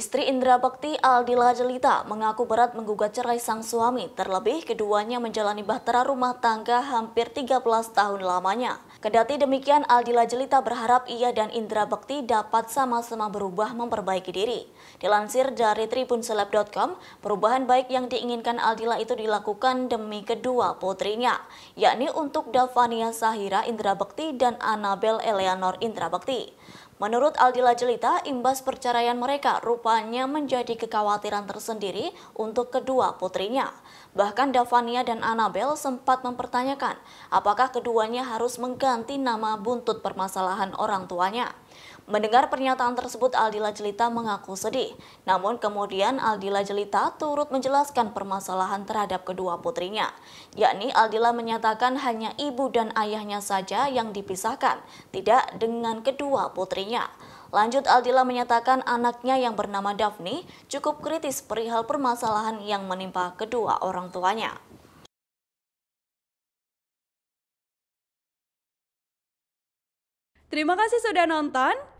Istri Indra Bakti Aldila Jelita mengaku berat menggugat cerai sang suami, terlebih keduanya menjalani bahtera rumah tangga hampir 13 tahun lamanya. Kedati demikian, Aldila Jelita berharap ia dan Indra Bakti dapat sama-sama berubah memperbaiki diri. Dilansir dari tribunseleb.com, perubahan baik yang diinginkan Aldila itu dilakukan demi kedua putrinya, yakni untuk Davania Sahira Indra Bakti dan Anabel Eleanor Indra Bakti. Menurut Aldila Jelita, imbas perceraian mereka rupanya menjadi kekhawatiran tersendiri untuk kedua putrinya. Bahkan Davania dan Anabel sempat mempertanyakan apakah keduanya harus mengganti nama buntut permasalahan orang tuanya. Mendengar pernyataan tersebut, Aldila Jelita mengaku sedih. Namun kemudian Aldila Jelita turut menjelaskan permasalahan terhadap kedua putrinya. Yakni Aldila menyatakan hanya ibu dan ayahnya saja yang dipisahkan, tidak dengan kedua putrinya. Lanjut Aldila menyatakan anaknya yang bernama Daphne cukup kritis perihal permasalahan yang menimpa kedua orang tuanya. Terima kasih sudah nonton.